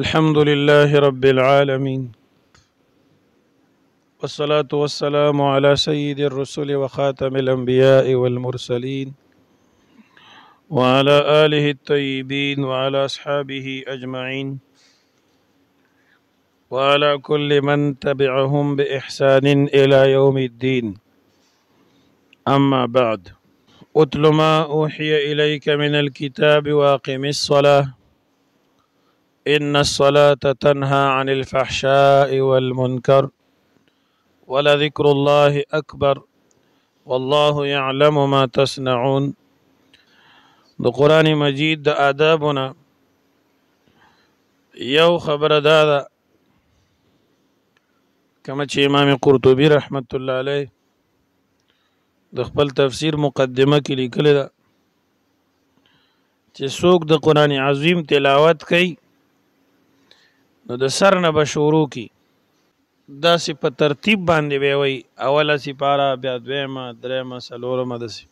الحمد لله رب العالمين والصلاة والسلام على سيد الرسل وخاتم الأنبياء والمرسلين وعلى آله الطيبين وعلى أصحابه أجمعين وعلى كل من تبعهم بإحسان إلى يوم الدين أما بعد أتل ما أوحي إليك من الكتاب وأقم الصلاة إن الصلاة تنهى عن الفحشاء والمنكر ولذكر الله أكبر والله يعلم ما تصنعون د قران مجید د آدابونه یو خبره دا ده کما چې امام قرطبي رحمت الله علیه د خپل تفسیر مقدمه کې لیکل ده چې څوک د قران عظیم تلاوت کوي نو د سر نه به شروع کی دا سی په ترتیب باندې وی وی اوله سی پارا بیا دویمه دریمه سلورمه دسی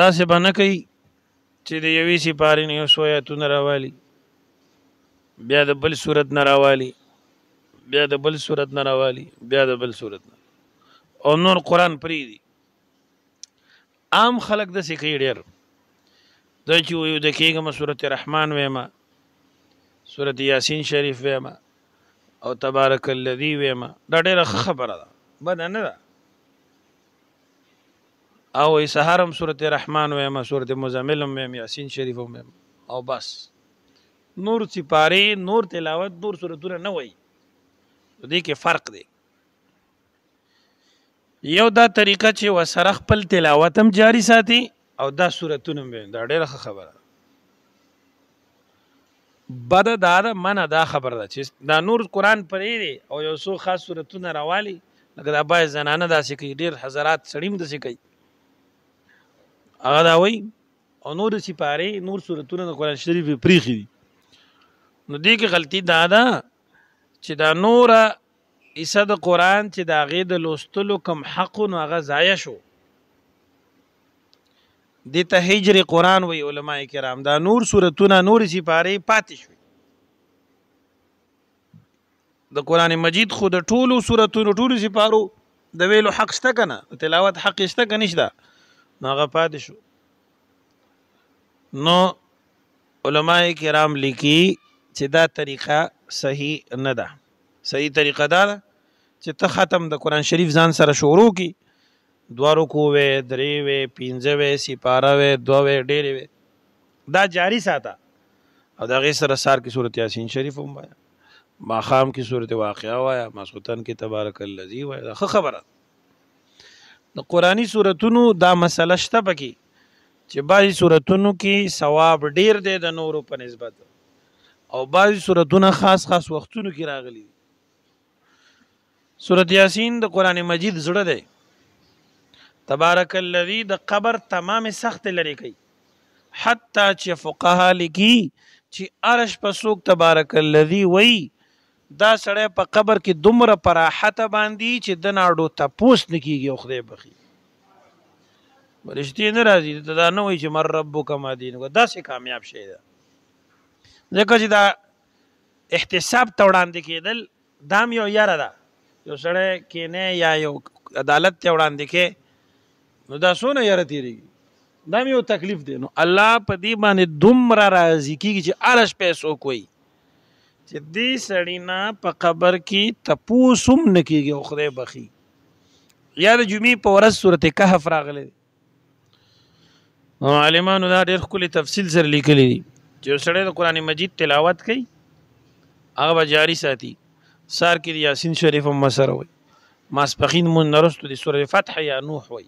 دا سی باندې کوي چې د یوې سی پارې نه یو سویاتونه راوالي بیا د بل صورت نه راوالي بیا د بل صورت نه راوالي بیا د بل صورت نه او نور قران پری دی عام خلک د سی کې ډیر د چې یو د کېګه مسورت رحمان وېما سورت یاسین شریف ویما او تبارک الذی ویما دا ډیره خبره ده بد نه ده او ای سحرم سورت رحمان ویما سورت مزمل ویما یاسین شریف ویما او بس نور سپاره نور تلاوت نور سورتونه نه وای دې کې فرق دی یو دا طریقه چې وسره خپل تلاوت هم جاری ساتي او دا سورتونه دا ډیره خبره ده بد دا ده منه دا خبر ده چې دا نور قرآن پرې دی او یو څو خاص صورتونه راوالي لکه دا باید زنانه داسې کوي ډیر حضرات سړیم داسې کوي هغه دا وایي او نور سپاره نور صورتونه د قرآن شریف پریخي دي نو دې کې غلطي دا ده چې دا نور ایسه د قرآن چې دا غي د لوستلو کم حق نو هغه ضایع شو د ته هجر قران وی علما کرام دا نور سورتونه نور سي پاره پاتې شو د قران مجید خو د ټولو سورتونو ټولو سي پارو د ویلو حق شته کنه تلاوت حق شته کنه نشته ناغه پاتې شو نو علما کرام لیکي چې دا طریقه صحیح نه ده صحیح طریقه دا چې ته ختم د قران شریف ځان سره شروع کی دوه رکوې درې وې پنځه وې سپاره وې دوه وې ډېرې وې دا جاری ساته او دا غي سره سار کې سورته یاسین شریف هم وایا ماخام کې سورته واقعا وایا مسوتن کې تبارک الذی وایا خو خبره د قرآنی سوراتونو دا مسله شته پکې چې بعضی سوراتونو کې ثواب ډیر دی د نورو په نسبت او بعضی سوراتونه خاص خاص وختونو کې راغلي سورته یاسین د قران مجید زړه دی تبارک الذی د قبر تمام سخت لري کوي حتی چې فقها لګي چې ارش په سوق تبارک الذی وای دا سړی په قبر کې دومره پراحت باندې چې د ناړو ته پوس نکیږي او خدای بخي ورشتي نه راځي دا نه وای چې مر ربک ما دین کو دا سه کامیاب شي دا ځکه چې دا احتساب ته وړاندې کېدل دام یو یاره ده دا. یو سړی کینه یا یو عدالت ته وړاندې کې نو دا سونه یاره تیریږي دا یو تکلیف دی نو الله په دې باندې دومره راضی کیږي چې ارش پیسو کوي چې دې سړی نه په قبر کې تپوسم نکیږي او خدای بخي یا د جمعې په ورځ سورته کهف راغله او عالمانو دا ډېر خولي تفصیل سره لیکلي دي چې سړی د قران مجید تلاوت کوي هغه به جاری ساتي سار کې یاسین شریف هم سره وي ماسپخین مون نرستو د سورې فتح یا نوح وي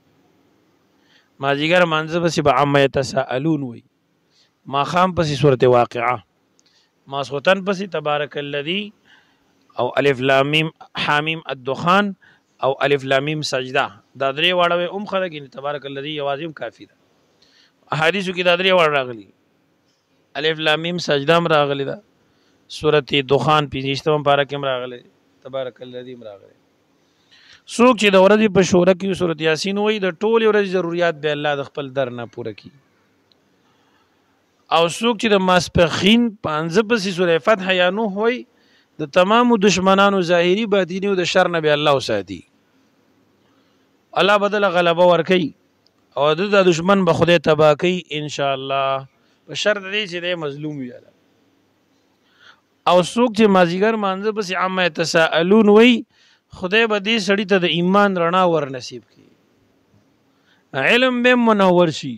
مازیګر منځ پسې به عامه يتساءلون وي ما خام پسې سورته واقعه ما سوتن پسې تبارک الذی او الف لام میم حامیم الدخان او الف لام میم سجده دا درې واړه هم خلک ان تبارک الذی یوازیم کافی ده احادیثو کې دا درې واړه راغلي الف لام میم سجده هم راغلي ده سورته دخان پنځشتم پارا کې هم راغلي تبارک الذی هم راغلي څوک چې د ورځې په شوره کې سورۃ یاسین وای د ټولې ورځې ضرورت به الله د خپل در نه پوره کړي او څوک چې د ماسپخین پانځه پسې سورې فتح یا نوح وای د تمامو دشمنانو ظاهری باطینی او د شر نه به الله وساتي الله بدل غلبه ورکي او د دشمن به خدای تبا کوي ان شاء الله په شرط دې چې دې مظلوم وي او څوک چې مازیګر مانځه بس عامه تساءلون وي خدای به دې سړی ته د ایمان رڼا ور نصیب کړي علم به منور شي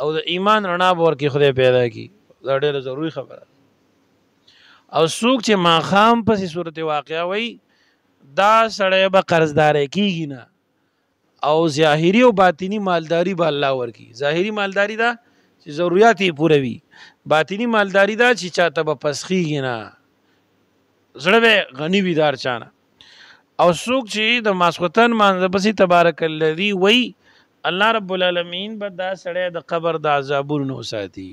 او د ایمان رڼا به ورکړي خدای پیدا کړي دا ډیره ضروری خبره او څوک چې ماخام پسې صورت واقعا وای دا سړی به قرضدار کیږي نه او ظاهری او باطینی مالداری به الله ورکي ظاهری مالداری دا چې ضرورت یې پوره وي باطینی مالداری دا چې چاته به پسخیږي نه زړه به غنی وي دار چانه او څوک چې د ماسختن مانځه پسې تبارک الذی وی الله رب العالمین به دا سړی د قبر د عذابونو ساتي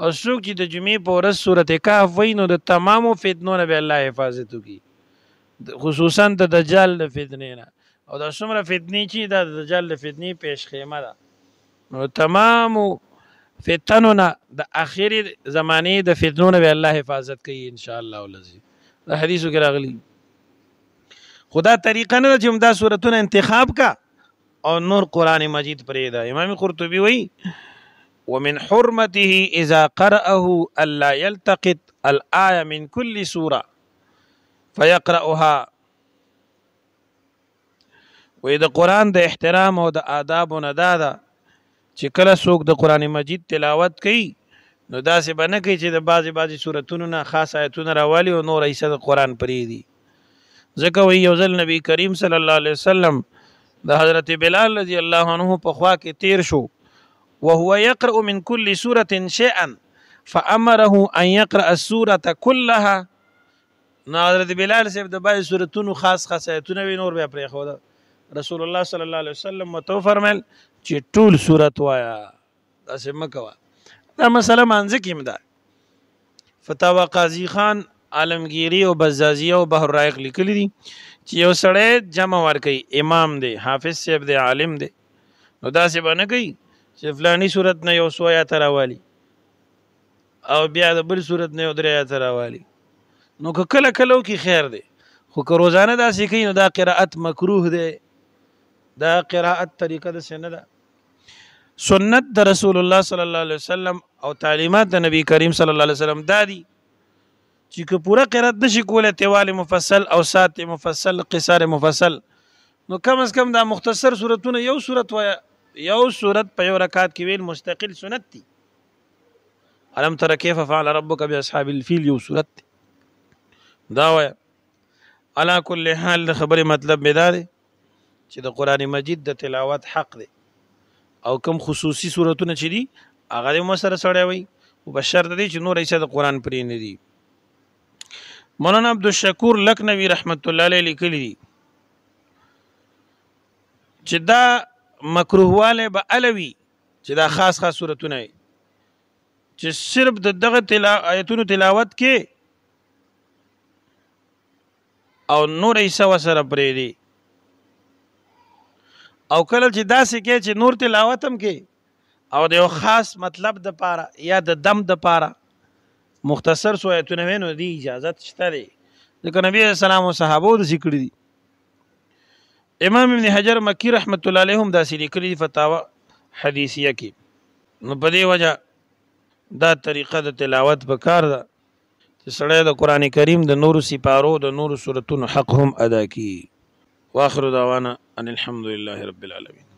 او څوک چې د جمعې په ورځ سورته کاف وی نو د تمامو فتنو نه به الله حفاظت وکړي خصوصا د دجال د فتنې نه او د څومره فتنې چې د دجال د فتنې پیش خیمه ده نو تمامو فتنو نه د اخیری زمانه د فتنو نه به الله حفاظت کوي ان شاء الله العزیز د حدیثو کې راغلی خدا طریقه نه چې همدا سورتون انتخاب کا او نور قران مجید پرې دا امام قرطبي وایي ومن حرمته اذا قرأه الا يلتقط الآية من كل سورة فيقرأها وې د قران د احترام او د آداب نه دا ده چې کله څوک د قران مجید تلاوت کوي نو داسې به نه کوي چې د بعضې بعضې صورتونو نه خاص آیتونه راوالي او نور ایسه د قران پرې دي ځکه وی یو ځل نبی کریم صلی الله علیه وسلم د حضرت بلال رضی الله عنه په خوا کې تیر شو وهو يقرأ من كل سورة شيئا فأمره أن يقرأ السورة كلها نو حضرت بلال صاحب د بای سورتونو خاص خاص آیتونه وینور بیا پرې خو رسول الله صلی الله علیه وسلم متو فرمایل چې ټول سورت وایا داسې مکوا دا مسله مانځ کیم ده فتاوا قاضی خان عالمگیری او بزازی او بحر رایق لیکلی دي چې یو سړی جمع ور کوي امام دی حافظ صاحب دی عالم دی نو دا څه باندې کوي چې فلانی صورت نه یو سو یا تراوالی او بیا د بل صورت نه یو درې یا تراوالی نو که کله کلو کې خیر دی خو که روزانه داسې کوي نو دا قرائت مکروه دی دا قرائت طریقه د سنت ده سنت د رسول الله صلی الله علیه وسلم او تعلیمات د نبی کریم صلی الله علیه وسلم دادي چې که پوره قرات نشي کوله تیوال مفصل او سات مفصل قصار مفصل نو کم از کم دا مختصر صورتونه یو صورت و یو صورت په یو رکعت کې ویل مستقل سنت دي الم تر کیف فعل ربک باصحاب الفیل یو صورت دی. دا وای علا کل حال خبره مطلب مې دار چې د قران مجید د تلاوت حق دی او کم خصوصي صورتونه چې دي هغه مو سره سره وي مبشر دي چې نور ایسه د قران پرې نه دي مولانا عبد الشکور لکنوی رحمت الله علیه لیکلی دي چې دا مکروهواله به الوی چې دا خاص خاص صورتونه وي چې صرف د دغه تلا آیتونو تلاوت کې او نور ایسا وسره پرې دي او کله چې داسې کې چې نور تلاوت هم کې او د یو خاص مطلب د پاره یا د دم د پاره مختصر سو آیتونه وینو دی اجازه شته دی ځکه نبی اسلام او صحابه د ذکر دي امام ابن حجر مکی رحمت الله علیهم دا سری کړی فتاوا حدیثیه کې نو په دې وجه دا طریقه د تلاوت په کار ده چې سړی د قران کریم د نورو سپارو د نورو سورتونو حق هم ادا کړي واخر دعوانا ان الحمد لله رب العالمين